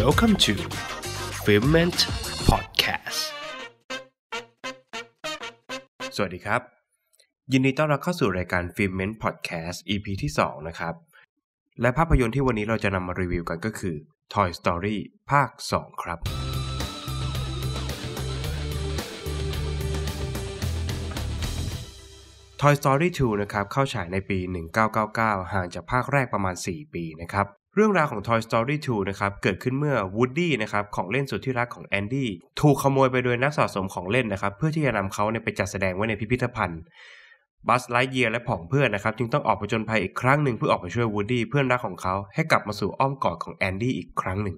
Welcome to f i l m e n t Podcast สวัสดีครับ ยินดีต้อนรับเข้าสู่รายการ f i l m e n t Podcast EP ที่ 2 นะครับ และภาพยนตร์ที่วันนี้เราจะนำมารีวิวกันก็คือ Toy Story ภาค 2 ครับทยสตอรี่ท2นะครับเข้าฉายในปี 1999 ห่างจากภาคแรกประมาณ 4 ปีนะครับเรื่องราวของ Toy Story 2 นะครับ เกิดขึ้นเมื่อวูดดี้นะครับของเล่นสุดที่รักของแอนดี้ถูกขโมยไปโดยนักสะสมของเล่นนะครับ เพื่อที่จะนำเขาเนี่ยไปจัดแสดงไว้ในพิพิธภัณฑ์บัสไลท์เยียและผองเพื่อนนะครับจึงต้องออกผจญภัยอีกครั้งหนึ่งเพื่อออกไปช่วยวูดดี้เพื่อนรักของเขา ให้กลับมาสู่อ้อมกอดของแอนดี้อีกครั้งหนึ่ง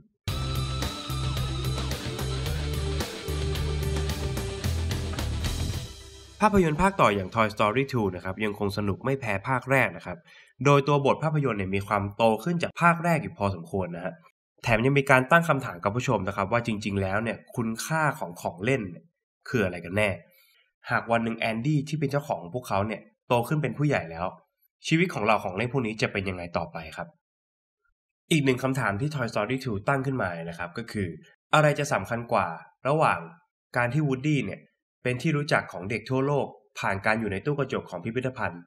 ภาพยนตร์ภาคต่ออย่าง Toy Story 2 นะครับยังคงสนุกไม่แพ้ภาคแรกนะครับโดยตัวบทภาพยนตร์เนี่ยมีความโตขึ้นจากภาคแรกอยู่พอสมควรนะฮะ แถมยังมีการตั้งคำถามกับผู้ชมนะครับ ว่าจริงๆ แล้วเนี่ยคุณค่าของของเล่น คืออะไรกันแน่ หากวันหนึ่งแอนดี้ที่เป็นเจ้าของพวกเขาเนี่ยโตขึ้นเป็นผู้ใหญ่แล้ว ชีวิตของเราของเล่นพวกนี้จะเป็นยังไงต่อไปครับ อีกหนึ่งคำถามที่ Toy Story 2 ตั้งขึ้นมานะครับ ก็คืออะไรจะสำคัญกว่า ระหว่างการที่วูดดี้เนี่ย เป็นที่รู้จักของเด็กทั่วโลก ผ่านการอยู่ในตู้กระจกของพิพิธภัณฑ์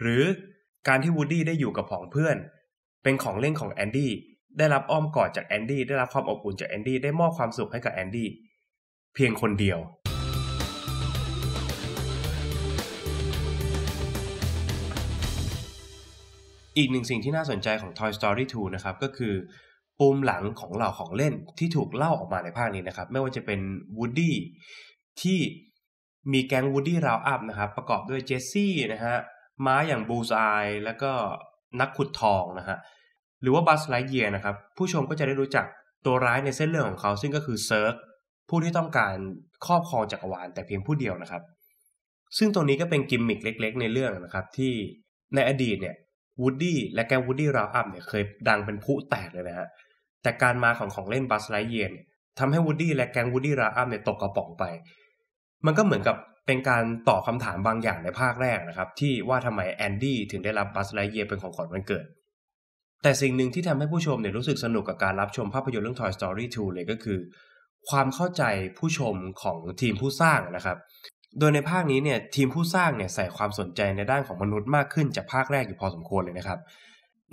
หรือการที่วูดดี้ได้อยู่กับผองเพื่อน เป็นของเล่นของแอนดี้ได้รับอ้อมกอดจากแอนดี้ได้รับความอบอุ่นจากแอนดี้ได้มอบความสุขให้กับแอนดี้เพียงคนเดียว อีกหนึ่งสิ่งที่น่าสนใจของ Toy Story 2 นะครับ ก็คือปุ่มหลังของเหล่าของเล่นที่ถูกเล่าออกมาในภาคนี้นะครับ ไม่ว่าจะเป็นวูดดี้ที่มีแก๊งวูดดี้ราวอัพนะครับ ประกอบด้วยเจสซี่นะฮะม้าอย่างบูซาย แล้วก็นักขุดทองนะฮะ หรือว่าบัสไลเยียนะครับ ผู้ชมก็จะได้รู้จักตัวร้ายในเส้นเรื่องของเขาซึ่งก็คือเซิร์กผู้ที่ต้องการครอบครองจักรวาลแต่เพียงผู้เดียวนะครับ ซึ่งตรงนี้ก็เป็นกิมมิคเล็กๆในเรื่องนะครับ ที่ในอดีตเนี่ยวูดดี้และแกวูดดี้ราอัพเนี่ยเคยดังเป็นผู้แตกเลยนะฮะแต่การมาของของเล่นบัสไลเยียนทำให้วูดดี้และแกงวูดดี้ราอัพเนี่ยตกกระป๋องไปมันก็เหมือนกับเป็นการตอบคาถามบางอย่างในภาคแรกนะครับ ที่ว่าทำไมแอนดี้ถึงได้รับบัสไลเยเป็นของขวัญวันเกิด แต่สิ่งหนึ่งที่ทำให้ผู้ชมเนี่ยรู้สึกสนุกกับการรับชมภาพยนตร์เรื่อง Toy Story 2 เลยก็คือ ความเข้าใจผู้ชมของทีมผู้สร้างนะครับ โดยในภาคนี้เนี่ยทีมผู้สร้างเนี่ยใส่ความสนใจในด้านของมนุษย์มากขึ้นจากภาคแรกอยู่พอสมควรเลยนะครับ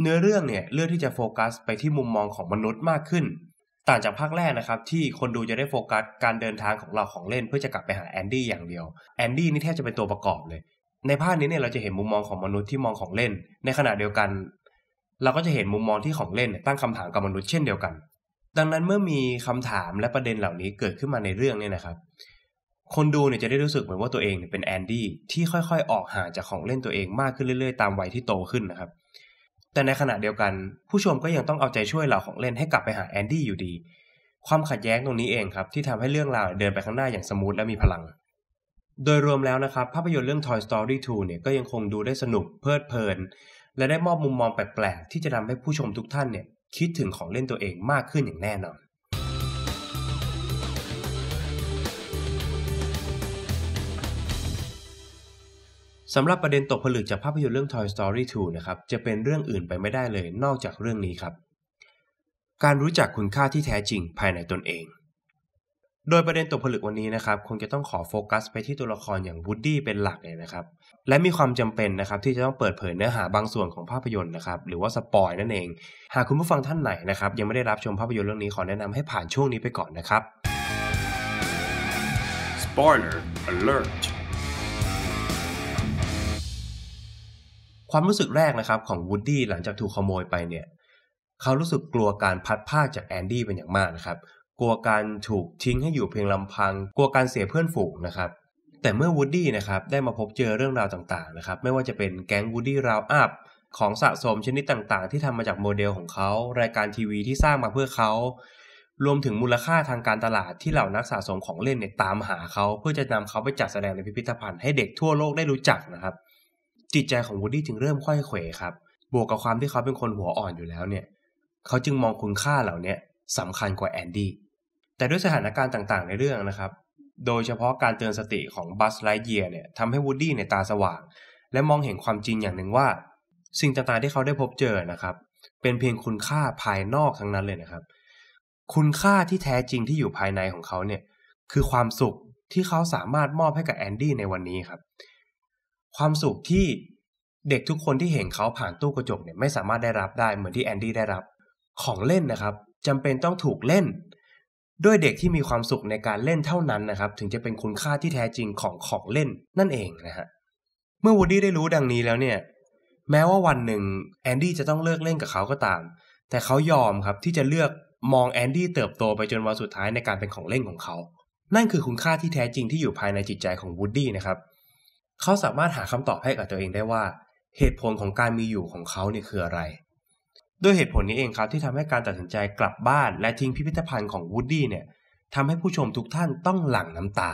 เนื้อเรื่องเนี่ยเลือกที่จะโฟกัสไปที่มุมมองของมนุษย์มากขึ้นต่างจากภาคแรกนะครับ ที่คนดูจะได้โฟกัสการเดินทางของเราของเล่น เพื่อจะกลับไปหาแอนดี้อย่างเดียวแอนดี้นี่แทบจะเป็นตัวประกอบเลย ในภาคนี้เนี่ยเราจะเห็นมุมมองของมนุษย์ที่มองของเล่น ในขณะเดียวกัน เราก็จะเห็นมุมมองที่ของเล่น ตั้งคำถามกับมนุษย์เช่นเดียวกัน ดังนั้นเมื่อมีคำถามและประเด็นเหล่านี้เกิดขึ้นมาในเรื่องเนี่ยนะครับ คนดูเนี่ยจะได้รู้สึกเหมือนว่าตัวเองเป็นแอนดี้ที่ค่อย ๆ ออกห่างจากของเล่นตัวเองมากขึ้นเรื่อย ๆ ตามวัยที่โตขึ้นนะครับแต่ในขณะเดียวกัน ผู้ชมก็ยังต้องเอาใจช่วยเหล่าของเล่นให้กลับไปหาแอนดี้อยู่ดี ความขัดแย้งตรงนี้เองครับ ที่ทำให้เรื่องราวเดินไปข้างหน้าอย่างสมูทและมีพลัง โดยรวมแล้วนะครับ ภาพยนตร์เรื่อง Toy Story 2 เนี่ยก็ยังคงดูได้สนุกเพลิดเพลิน และได้มอบมุมมองแปลกๆที่จะทำให้ผู้ชมทุกท่านเนี่ยคิดถึงของเล่นตัวเองมากขึ้นอย่างแน่นอนสำหรับประเด็นตกผลึกจากภาพยนตร์เรื่อง Toy Story 2 นะครับ จะเป็นเรื่องอื่นไปไม่ได้เลยนอกจากเรื่องนี้ครับ การรู้จักคุณค่าที่แท้จริงภายในตนเอง โดยประเด็นตกผลึกวันนี้นะครับ คงจะต้องขอโฟกัสไปที่ตัวละครอย่างวูดดี้เป็นหลักเลยนะครับ และมีความจำเป็นนะครับที่จะต้องเปิดเผยเนื้อหาบางส่วนของภาพยนตร์นะครับ หรือว่าสปอยนั่นเอง หากคุณผู้ฟังท่านไหนนะครับยังไม่ได้รับชมภาพยนตร์เรื่องนี้ขอแนะนำให้ผ่านช่วงนี้ไปก่อนนะครับ Spoiler Alert ความรู้สึกแรกนะครับของวูดดี้หลังจากถูกขโมยไปเนี่ย เขารู้สึกกลัวการพัดผ้าจากแอนดี้เป็นอย่างมากนะครับกลัวการถูกทิ้งให้อยู่เพียงลำพัง กลัวการเสียเพื่อนฝูงนะครับแต่เมื่อวูดดี้นะครับได้มาพบเจอเรื่องราวต่างๆนะครับ ไม่ว่าจะเป็นแก๊งวูดดี้ราวอัพของสะสมชนิดต่างๆ ที่ทำมาจากโมเดลของเขา รายการทีวีที่สร้างมาเพื่อเขา รวมถึงมูลค่าทางการตลาดที่เหล่านักสะสมของเล่นเนี่ยตามหาเขา เพื่อจะนำเขาไปจัดแสดงในพิพิธภัณฑ์ให้เด็กทั่วโลกได้รู้จักนะครับจิตใจของวูดดี้จึงเริ่มค่อยเขวครับ บวกกับความที่เขาเป็นคนหัวอ่อนอยู่แล้วเนี่ย เขาจึงมองคุณค่าเหล่านี้สำคัญกว่าแอนดี้ แต่ด้วยสถานการณ์ต่างๆ ในเรื่องนะครับ โดยเฉพาะการเตือนสติของบัสไลเยียเนี่ยทำให้วูดดี้ในตาสว่าง และมองเห็นความจริงอย่างหนึ่งว่า สิ่งต่างๆที่เขาได้พบเจอนะครับ เป็นเพียงคุณค่าภายนอกทั้งนั้นเลยนะครับ คุณค่าที่แท้จริงที่อยู่ภายในของเขาเนี่ย คือความสุขที่เขาสามารถมอบให้กับแอนดี้ในวันนี้ครับความสุขที่เด็กทุกคนที่เห็นเขาผ่านตู้กระจกเนี่ยไม่สามารถได้รับได้เหมือนที่แอนดี้ได้รับของเล่นนะครับจำเป็นต้องถูกเล่นด้วยเด็กที่มีความสุขในการเล่นเท่านั้นนะครับ ถึงจะเป็นคุณค่าที่แท้จริงของของเล่นนั่นเองนะฮะเมื่อวูดดี้ได้รู้ดังนี้แล้วเนี่ยแม้ว่าวันหนึ่งแอนดี้จะต้องเลิกเล่นกับเขาก็ตามแต่เขายอมครับที่จะเลือกมองแอนดี้เติบโตไปจนวันสุดท้ายในการเป็นของเล่นของเขา นั่นคือคุณค่าที่แท้จริงที่อยู่ภายในจิตใจของวูดดี้นะครับเขาสามารถหาคำตอบให้กับตัวเองได้ว่าเหตุผลของการมีอยู่ของเขาเนี่ยคืออะไร ด้วยเหตุผลนี้เองครับที่ทำให้การตัดสินใจกลับบ้าน และทิ้งพิพิธภัณฑ์ของวูดดี้เนี่ยทำให้ผู้ชมทุกท่านต้องหลั่งน้ำตา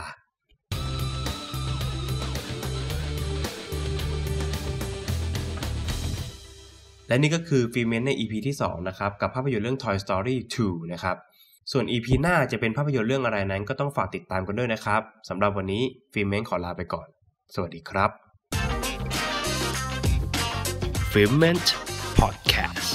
และนี่ก็คือฟีเมนใน EP ที่2นะครับกับภาพยนตร์เรื่อง Toy Story 2 นะครับ ส่วน EP หน้าจะเป็นภาพยนตร์เรื่องอะไรนั้นก็ต้องฝากติดตามกันด้วยนะครับสำหรับวันนี้ฟีเมนขอลาไปก่อนสวัสดีครับ f i l m e n t Podcast